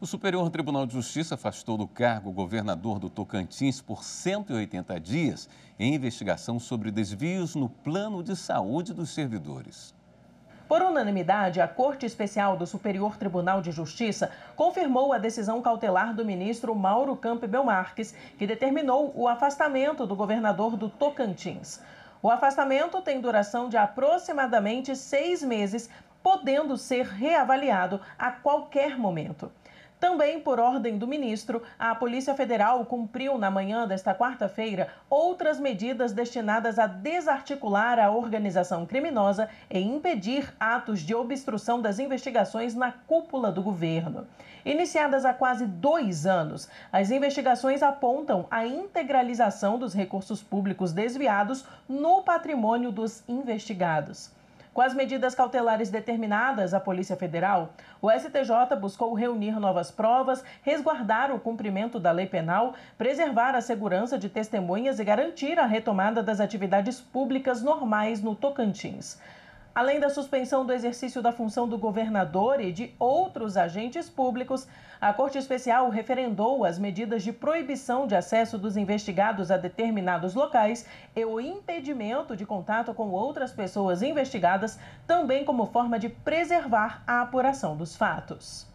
O Superior Tribunal de Justiça afastou do cargo o governador do Tocantins por 180 dias em investigação sobre desvios no plano de saúde dos servidores. Por unanimidade, a Corte Especial do Superior Tribunal de Justiça confirmou a decisão cautelar do ministro Mauro Campbell Marques, que determinou o afastamento do governador do Tocantins. O afastamento tem duração de aproximadamente seis meses, podendo ser reavaliado a qualquer momento. Também, por ordem do ministro, a Polícia Federal cumpriu na manhã desta quarta-feira outras medidas destinadas a desarticular a organização criminosa e impedir atos de obstrução das investigações na cúpula do governo. Iniciadas há quase dois anos, as investigações apontam a integralização dos recursos públicos desviados no patrimônio dos investigados. Com as medidas cautelares determinadas à Polícia Federal, o STJ buscou reunir novas provas, resguardar o cumprimento da lei penal, preservar a segurança de testemunhas e garantir a retomada das atividades públicas normais no Tocantins além da suspensão do exercício da função do governador e de outros agentes públicos, a Corte Especial referendou as medidas de proibição de acesso dos investigados a determinados locais e o impedimento de contato com outras pessoas investigadas, também como forma de preservar a apuração dos fatos.